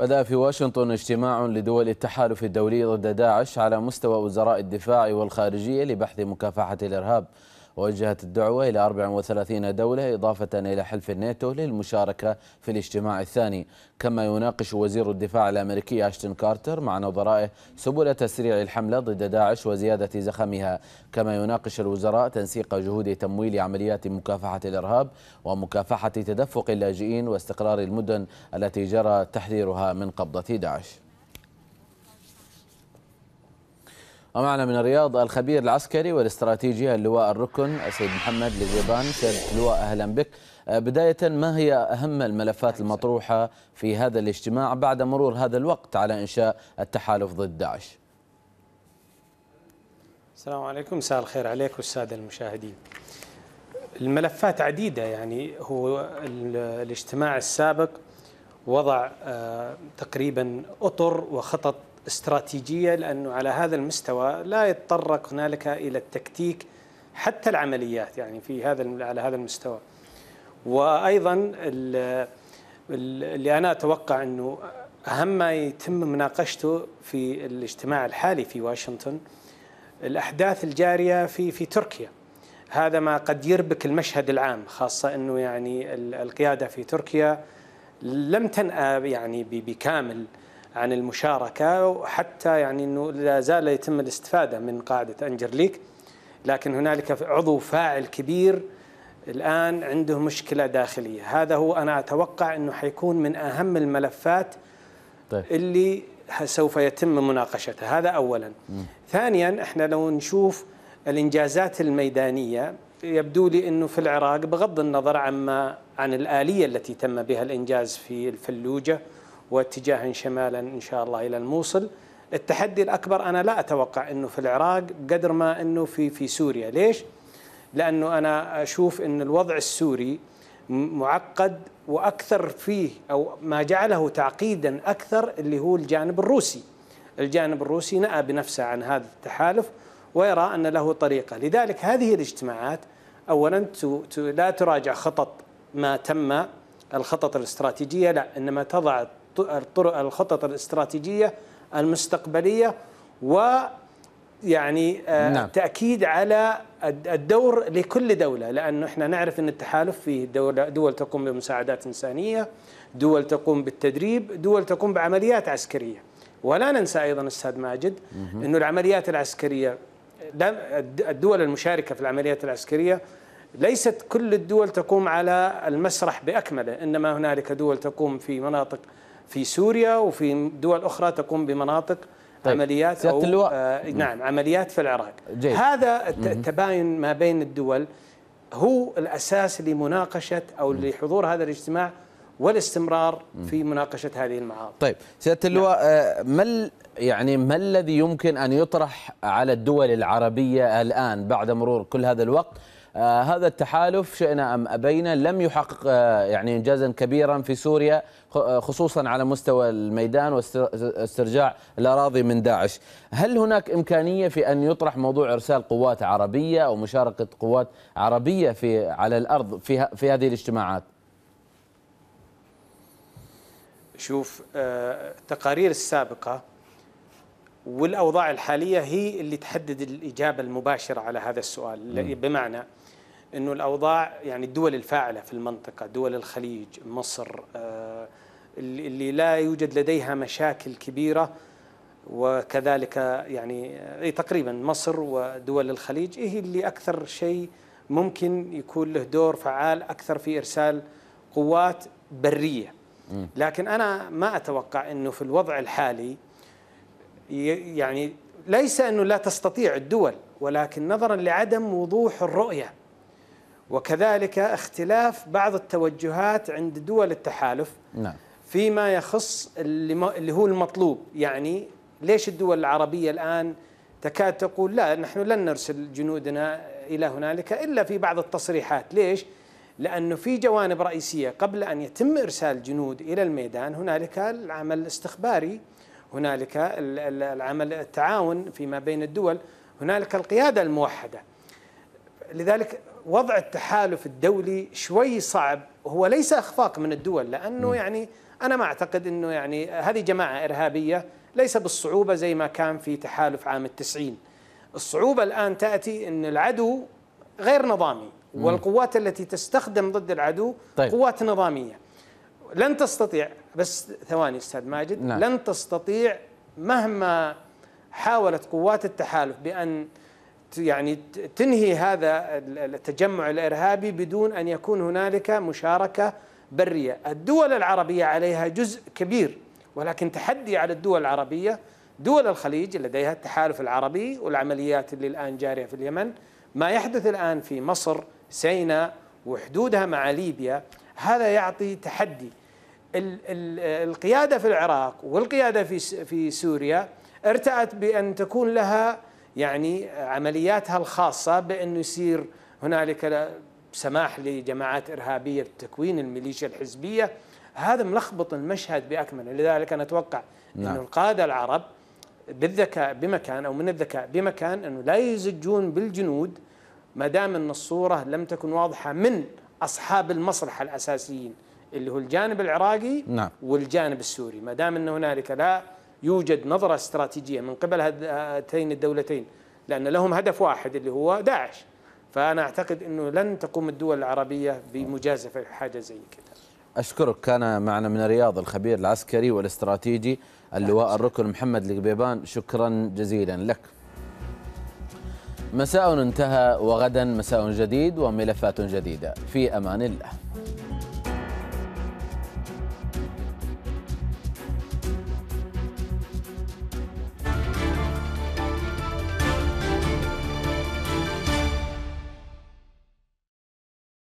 بدأ في واشنطن اجتماع لدول التحالف الدولي ضد داعش على مستوى وزراء الدفاع والخارجية لبحث مكافحة الإرهاب ووجهت الدعوة إلى 34 دولة إضافة إلى حلف الناتو للمشاركة في الاجتماع الثاني كما يناقش وزير الدفاع الأمريكي أشتن كارتر مع نظرائه سبل تسريع الحملة ضد داعش وزيادة زخمها كما يناقش الوزراء تنسيق جهود تمويل عمليات مكافحة الإرهاب ومكافحة تدفق اللاجئين واستقرار المدن التي جرى تحذيرها من قبضة داعش ومعنا من الرياض الخبير العسكري والاستراتيجي اللواء الركن السيد محمد لزيبان سيد لواء أهلا بك آه، بداية ما هي أهم الملفات المطروحة في هذا الاجتماع بعد مرور هذا الوقت على إنشاء التحالف ضد داعش السلام عليكم مساء الخير عليك والسادة المشاهدين الملفات عديدة يعني هو الاجتماع السابق وضع آه، تقريبا أطر وخطط استراتيجية لأنه على هذا المستوى لا يتطرق هنالك إلى التكتيك حتى العمليات يعني في هذا على هذا المستوى وأيضا اللي أنا أتوقع أنه أهم ما يتم مناقشته في الاجتماع الحالي في واشنطن الأحداث الجارية في في تركيا هذا ما قد يربك المشهد العام خاصة أنه يعني القيادة في تركيا لم تنأى يعني بكامل عن المشاركه وحتى يعني انه لا زال يتم الاستفاده من قاعده انجرليك لكن هنالك عضو فاعل كبير الان عنده مشكله داخليه، هذا هو انا اتوقع انه حيكون من اهم الملفات طيب. اللي سوف يتم مناقشتها، هذا اولا. م. ثانيا احنا لو نشوف الانجازات الميدانيه يبدو لي انه في العراق بغض النظر عما عن الاليه التي تم بها الانجاز في الفلوجه واتجاها شمالا إن شاء الله إلى الموصل التحدي الأكبر أنا لا أتوقع أنه في العراق قدر ما أنه في, في سوريا ليش؟ لأنه أنا أشوف أن الوضع السوري معقد وأكثر فيه أو ما جعله تعقيدا أكثر اللي هو الجانب الروسي الجانب الروسي نأى بنفسه عن هذا التحالف ويرى أن له طريقة لذلك هذه الاجتماعات أولا لا تراجع خطط ما تم الخطط الاستراتيجية لا إنما تضع الطرق الخطط الاستراتيجيه المستقبليه و يعني آه، نعم. تاكيد على الدور لكل دوله لانه احنا نعرف ان التحالف فيه دولة دول تقوم بمساعدات انسانيه، دول تقوم بالتدريب، دول تقوم بعمليات عسكريه. ولا ننسى ايضا استاذ ماجد انه العمليات العسكريه الدول المشاركه في العمليات العسكريه ليست كل الدول تقوم على المسرح باكمله، انما هنالك دول تقوم في مناطق في سوريا وفي دول أخرى تقوم بمناطق طيب. عمليات أو اللواء. آه نعم عمليات في العراق جيد. هذا التباين ما بين الدول هو الأساس لمناقشة أو لحضور هذا الاجتماع والاستمرار في مناقشة هذه المعارض طيب سيادة نعم. اللواء نعم. ما يعني ما الذي يمكن أن يطرح على الدول العربية الآن بعد مرور كل هذا الوقت آه، هذا التحالف شئنا ام ابينا لم يحقق آه، يعني انجازا كبيرا في سوريا آه، خصوصا على مستوى الميدان واسترجاع الاراضي من داعش، هل هناك امكانيه في ان يطرح موضوع ارسال قوات عربيه او مشاركه قوات عربيه في على الارض في في هذه الاجتماعات؟ شوف التقارير السابقه والاوضاع الحاليه هي اللي تحدد الاجابه المباشره على هذا السؤال بمعنى انه الاوضاع يعني الدول الفاعله في المنطقه دول الخليج مصر آه، اللي لا يوجد لديها مشاكل كبيره وكذلك يعني آه، اي تقريبا مصر ودول الخليج هي إيه اللي اكثر شيء ممكن يكون له دور فعال اكثر في ارسال قوات بريه لكن انا ما اتوقع انه في الوضع الحالي يعني ليس انه لا تستطيع الدول ولكن نظرا لعدم وضوح الرؤيه وكذلك اختلاف بعض التوجهات عند دول التحالف نعم. فيما يخص اللي هو المطلوب يعني ليش الدول العربية الآن تكاد تقول لا نحن لن نرسل جنودنا إلى هنالك إلا في بعض التصريحات ليش؟ لأنه في جوانب رئيسية قبل أن يتم إرسال جنود إلى الميدان هنالك العمل الاستخباري هنالك العمل التعاون فيما بين الدول هنالك القيادة الموحدة لذلك وضع التحالف الدولي شوي صعب هو ليس اخفاق من الدول لانه يعني انا ما اعتقد انه يعني هذه جماعه ارهابيه ليس بالصعوبه زي ما كان في تحالف عام التسعين الصعوبه الان تاتي ان العدو غير نظامي والقوات التي تستخدم ضد العدو طيب. قوات نظاميه لن تستطيع بس ثواني استاذ ماجد نعم. لن تستطيع مهما حاولت قوات التحالف بان يعني تنهي هذا التجمع الارهابي بدون ان يكون هنالك مشاركه بريه، الدول العربيه عليها جزء كبير ولكن تحدي على الدول العربيه دول الخليج لديها التحالف العربي والعمليات اللي الان جاريه في اليمن، ما يحدث الان في مصر، سيناء وحدودها مع ليبيا هذا يعطي تحدي. القياده في العراق والقياده في في سوريا ارتأت بان تكون لها يعني عملياتها الخاصة بأنه يصير هنالك سماح لجماعات إرهابية بتكوين الميليشيا الحزبية هذا ملخبط المشهد بأكمله لذلك أنا أتوقع نعم. أن القادة العرب بالذكاء بمكان أو من الذكاء بمكان أنه لا يزجون بالجنود ما دام أن الصورة لم تكن واضحة من أصحاب المصلحة الأساسيين اللي هو الجانب العراقي نعم. والجانب السوري ما دام أن هنالك لا يوجد نظرة استراتيجية من قبل هاتين الدولتين لأن لهم هدف واحد اللي هو داعش فأنا أعتقد أنه لن تقوم الدول العربية بمجازفة حاجة زي كذا أشكرك كان معنا من الرياض الخبير العسكري والاستراتيجي اللواء الركن محمد القبيبان شكرا جزيلا لك مساء انتهى وغدا مساء جديد وملفات جديدة في أمان الله